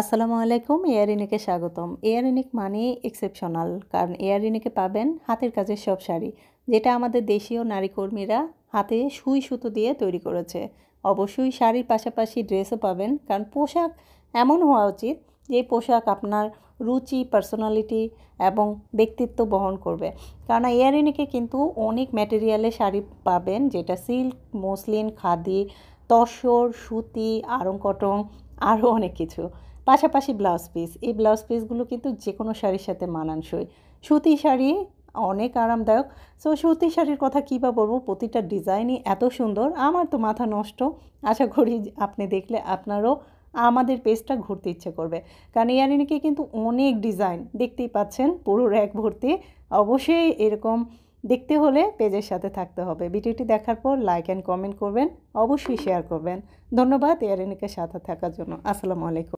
আসসালামু আলাইকুম এয়ার ইনিকে স্বাগতম এয়ার ইউনিক মানে এক্সেপশনাল কারণ এয়ার পাবেন হাতের কাজের সব শাড়ি যেটা আমাদের দেশীয় নারী কর্মীরা হাতে সুই সুতো দিয়ে তৈরি করেছে অবশ্যই শাড়ির পাশাপাশি ড্রেসও পাবেন কারণ পোশাক এমন হওয়া উচিত যে পোশাক আপনার রুচি পার্সোনালিটি এবং ব্যক্তিত্ব বহন করবে কারণ এয়ার ইউনিকে কিন্তু অনেক ম্যাটেরিয়ালে শাড়ি পাবেন যেটা সিল্ক মসলিন খাদি তসর সুতি আরং কটন আরও অনেক কিছু পাশাপাশি ব্লাউজ পিস এই ব্লাউজ পিসগুলো কিন্তু যে কোনো শাড়ির সাথে মানানসই সুতি শাড়ি অনেক আরামদায়ক সো সুতি শাড়ির কথা কী বা বলবো প্রতিটা ডিজাইনই এত সুন্দর আমার তো মাথা নষ্ট আশা করি আপনি দেখলে আপনারও আমাদের পেজটা ঘুরতে ইচ্ছে করবে কারণ ইয়ারিনিকে কিন্তু অনেক ডিজাইন দেখতেই পাচ্ছেন পুরো র্যাক ভর্তি অবশ্যই এরকম দেখতে হলে পেজের সাথে থাকতে হবে ভিডিওটি দেখার পর লাইক অ্যান্ড কমেন্ট করবেন অবশ্যই শেয়ার করবেন ধন্যবাদ ইয়ারিনিকের সাথে থাকার জন্য আসসালামু আলাইকুম